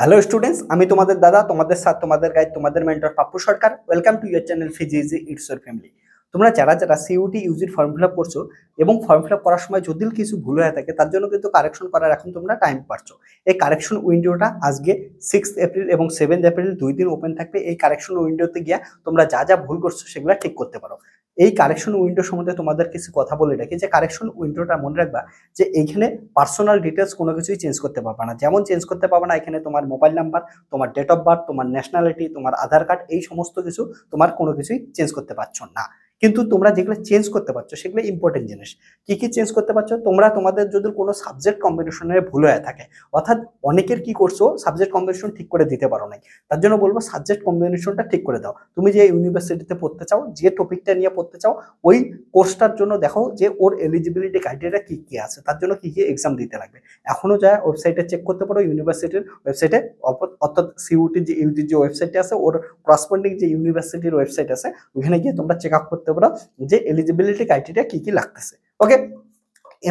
hello students আমি তোমাদের দাদা তোমাদের সাথে তোমাদের গাইড তোমাদের mentor Pappu Sarkar welcome to your channel ফিজি ইজি ইটস ফ্যামিলি তোমরা যারা যারা সিইউটি ইউজির ফর্ম ফিল আপ করছো এবং ফর্ম ফিল আপ করার সময় যদি কিছু ভুল হয়ে থাকে তার জন্য কিন্তু কারেকশন করার এখন তোমরা টাইম পাচ্ছ এই কারেকশন উইন্ডোটা আজকে সিক্স এপ্রিল এবং সেভেন্থ এপ্রিল দুই দিন ওপেন থাকবে এই কারেকশন উইন্ডোতে গিয়ে তোমরা যা যা ভুল করছো সেগুলো ঠিক করতে পারো এই কারেকশন উইন্ডো সম্বন্ধে তোমাদের কিছু কথা বলে রাখি যে কারেকশন উইন্ডোটা মনে রাখবা যে এইখানে পার্সোনাল ডিটেলস কোনো কিছুই চেঞ্জ করতে পারবা না যেমন চেঞ্জ করতে পারবা না এখানে তোমার মোবাইল নাম্বার তোমার ডেট অফ বার্থ তোমার ন্যাশনালিটি তোমার আধার কার্ড এই সমস্ত কিছু তোমার কোনো কিছুই চেঞ্জ করতে পারছো না কিন্তু তোমরা যেগুলো চেঞ্জ করতে পারছো সেগুলো ইম্পর্টেন্ট জিনিস কি কি চেঞ্জ করতে পারছো তোমরা তোমাদের যদি কোনো সাবজেক্ট কম্বিনেশনের ভুল হয়ে থাকে অর্থাৎ অনেকের কি করছো সাবজেক্ট কম্বিনেশন ঠিক করে দিতে পারো নাই তার জন্য বলবো সাবজেক্ট কম্বিনেশনটা ঠিক করে দাও তুমি যে ইউনিভার্সিটিতে পড়তে চাও যে টপিকটা নিয়ে পড়তে চাও ওই কোর্সটার জন্য দেখো যে ওর এলিজিবিলিটি ক্রাইটেরিয়া কী কী আছে তার জন্য কী কী এক্সাম দিতে লাগবে এখনও যা ওয়েবসাইটে চেক করতে পারো ইউনিভার্সিটির ওয়েবসাইটে অর্থাৎ সিউটির যে ইউটির যে ওয়েবসাইটটা আছে ওর করসপন্ডিং যে ইউনিভার্সিটির ওয়েবসাইট আছে ওখানে গিয়ে তোমরা চেক আপ করতে বাধ্যবাধক যে এলিজিবিলিটি ক্ৰাইটেৰিয়া কি কি লাগতেছে অকে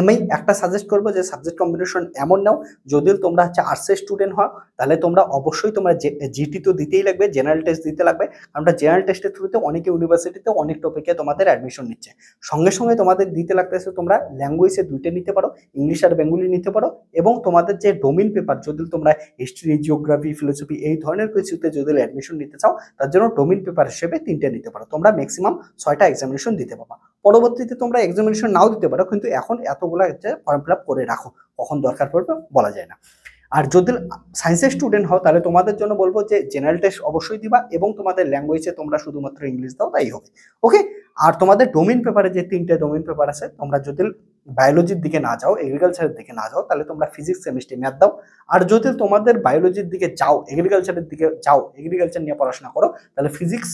আমি একটা সাজেস্ট করবো যে সাবজেক্ট কম্বিনেশন এমন নাও যদি তোমরা হচ্ছে আর্টসের স্টুডেন্ট হও তাহলে তোমরা অবশ্যই তোমরা জিটি তো দিতেই লাগবে জেনারেল টেস্ট দিতে লাগবে কারণ জেনারেল টেস্টের থ্রুতে অনেক ইউনিভার্সিটিতে অনেক টপিকে তোমাদের অ্যাডমিশন নিচ্ছে সঙ্গে সঙ্গে তোমাদের দিতে লাগতেছে তোমরা ল্যাঙ্গুয়েজে দুইটা নিতে পারো ইংলিশ আর বেঙ্গলি নিতে পারো এবং তোমাদের যে ডোমিন পেপার যদি তোমরা হিস্ট্রি জিওগ্রাফি ফিলোসফি এই ধরনের কিছুতে যদি অ্যাডমিশন নিতে চাও তার জন্য ডোমিন পেপার হিসেবে তিনটে নিতে পারো তোমরা ম্যাক্সিমাম ছয়টা এক্সামিনেশন দিতে পারো পরবর্তীতে তোমরা এক্সামিনেশন নাও দিতে পারো কিন্তু এখন এতগুলো হচ্ছে ফর্ম ফিল করে রাখো কখন দরকার পড়বে বলা যায় না আর যদি সায়েন্সের স্টুডেন্ট হও তাহলে তোমাদের জন্য বলবো যে জেনারেল টেস্ট অবশ্যই দিবা এবং তোমাদের ল্যাঙ্গুয়েজে তোমরা শুধুমাত্র ইংলিশ দাও তাই হবে ওকে আর তোমাদের ডোমিন পেপারে যে তিনটে ডোমিন পেপার আছে তোমরা যদি বায়োলজির দিকে না যাও এগ্রিকালচারের দিকে না যাও তাহলে তোমরা ফিজিক্স কেমিস্ট্রি ম্যাথ দাও আর যদি তোমাদের বায়োলজির দিকে যাও এগ্রিকালচারের দিকে যাও এগ্রিকালচার নিয়ে পড়াশোনা করো তাহলে ফিজিক্স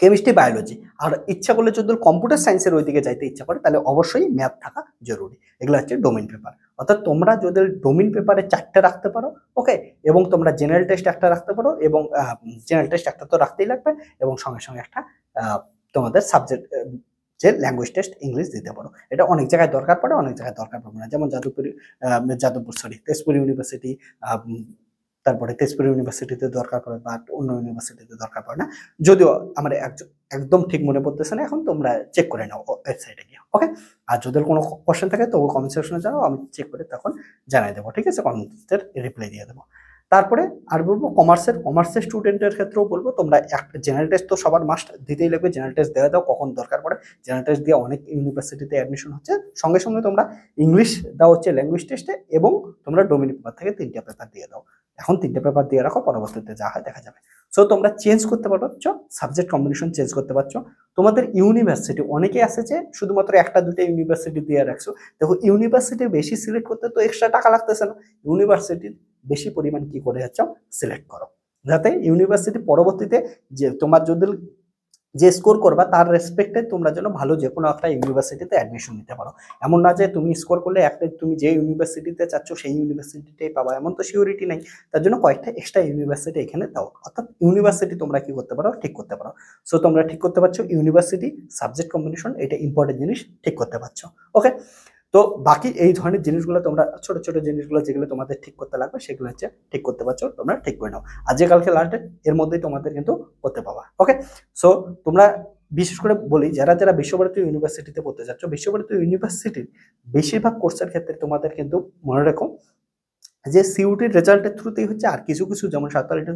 কেমিস্ট্রি বায়োলজি আর ইচ্ছা করলে যদি কম্পিউটার সায়েন্সের ওই দিকে যাইতে ইচ্ছা করে তাহলে অবশ্যই ম্যাথ থাকা জরুরি এগুলো হচ্ছে ডোমিন পেপার অর্থাৎ তোমরা যদি ডোমিন পেপারে চারটে রাখতে পারো ওকে এবং তোমরা জেনারেল টেস্ট একটা রাখতে পারো এবং জেনারেল টেস্ট একটা তো রাখতেই লাগবে এবং সঙ্গে সঙ্গে একটা তোমাদের সাবজেক্ট যে ল্যাঙ্গুয়েজ টেস্ট ইংলিশ দিতে পারো এটা অনেক জায়গায় দরকার পড়ে অনেক জায়গায় দরকার পড়বে না যেমন যাদবপুর যাদবপুর সরি তেজপুর ইউনিভার্সিটি তারপরে তেজপুর ইউনিভার্সিটিতে দরকার পড়ে বা অন্য ইউনিভার্সিটিতে দরকার পড়ে না যদিও আমার একদম ঠিক মনে পড়তেছে না এখন তোমরা চেক করে নাও ওয়েবসাইটে গিয়ে ওকে আর যদি কোনো কোয়েশ্চেন থাকে তবু কমেন্ট সেকশনে জানাও আমি চেক করে তখন জানাই দেবো ঠিক আছে কমেন্টের রিপ্লাই দিয়ে দেবো তারপরে আর বলবো কমার্সের কমার্সের স্টুডেন্টের ক্ষেত্রেও বলবো তোমরা জেনারেল টেস্ট তো সবার মাস্ট দিতেই লাগবে জেনারেল টেস্ট দেওয়া দাও কখন দরকার পড়ে জেনারেল টেস্ট দিয়ে অনেক ইউনিভার্সিটিতে অ্যাডমিশন হচ্ছে সঙ্গে সঙ্গে তোমরা ইংলিশ দাও হচ্ছে ল্যাঙ্গুয়েজ টেস্টে এবং তোমরা ডোমিনিক পেপার থেকে তিনটা পেপার দিয়ে দাও এখন তিনটে পেপার দিয়ে রাখো পরবর্তীতে যা হয় দেখা যাবে সো তোমরা চেঞ্জ করতে পারছো সাবজেক্ট কম্বিনেশন চেঞ্জ করতে পারছো তোমাদের ইউনিভার্সিটি অনেকেই আছে যে শুধুমাত্র একটা দুটা ইউনিভার্সিটি দিয়ে রাখছো দেখো ইউনিভার্সিটি বেশি সিলেক্ট করতে তো এক্সট্রা টাকা লাগতেছে না ইউনিভার্সিটির বেশি পরিমাণ কি করে যাচ্ছ সিলেক্ট করো যাতে ইউনিভার্সিটি পরবর্তীতে যে তোমার যদি যে স্কোর করবা তার রেসপেক্টে তোমরা যেন ভালো যে কোনো একটা ইউনিভার্সিটিতে অ্যাডমিশন নিতে পারো এমন না যে তুমি স্কোর করলে একটা তুমি যে ইউনিভার্সিটিতে চাচ্ছ সেই ইউনিভার্সিটিটাই পাবা এমন তো সিওরিটি নেই তার জন্য কয়েকটা এক্সট্রা ইউনিভার্সিটি এখানে দাও অর্থাৎ ইউনিভার্সিটি তোমরা কি করতে পারো ঠিক করতে পারো সো তোমরা ঠিক করতে পারছো ইউনিভার্সিটি সাবজেক্ট কম্বিনেশন এটা ইম্পর্টেন্ট জিনিস ঠিক করতে পারছো ওকে তো বাকি এই ধরনের জিনিসগুলো তোমরা ছোট ছোট জিনিসগুলো যেগুলো তোমাদের ঠিক করতে লাগবে সেগুলো হচ্ছে ঠিক করতে পারছো তোমরা ঠিক করে নাও আজকে কালকে লাস্ট এর মধ্যেই তোমাদের কিন্তু করতে পাওয়া ওকে সো তোমরা বিশেষ করে বলি যারা যারা বিশ্বভারতী ইউনিভার্সিটিতে পড়তে যাচ্ছ বিশ্বভারতী ইউনিভার্সিটির বেশিরভাগ কোর্সের ক্ষেত্রে তোমাদের কিন্তু মনে রেখো যে সিউটির রেজাল্টের থ্রুতেই হচ্ছে আর কিছু কিছু যেমন সাঁওতালিটা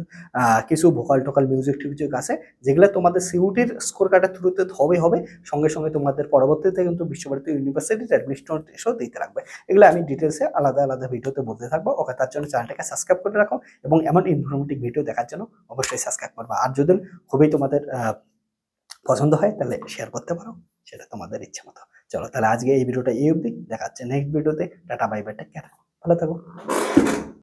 কিছু ভোকাল টোকাল মিউজিক টিউজিক আছে যেগুলো তোমাদের সিউটির স্কোর কার্ডের থ্রুতে হবে হবে সঙ্গে সঙ্গে তোমাদের পরবর্তীতে কিন্তু বিশ্বভারতী ইউনিভার্সিটির অ্যাডমিশন দিতে লাগবে এগুলো আমি ডিটেলসে আলাদা আলাদা ভিডিওতে বলতে থাকবো ওকে তার জন্য চ্যানেলটাকে সাবস্ক্রাইব করে রাখো এবং এমন ইনফরমেটিভ ভিডিও দেখার জন্য অবশ্যই সাবস্ক্রাইব করবো আর যদি খুবই তোমাদের পছন্দ হয় তাহলে শেয়ার করতে পারো সেটা তোমাদের ইচ্ছে মতো চলো তাহলে আজকে এই ভিডিওটা এই অবধি দেখাচ্ছে নেক্সট ভিডিওতে টাটা বাই বাই টেক ভালো থাকুন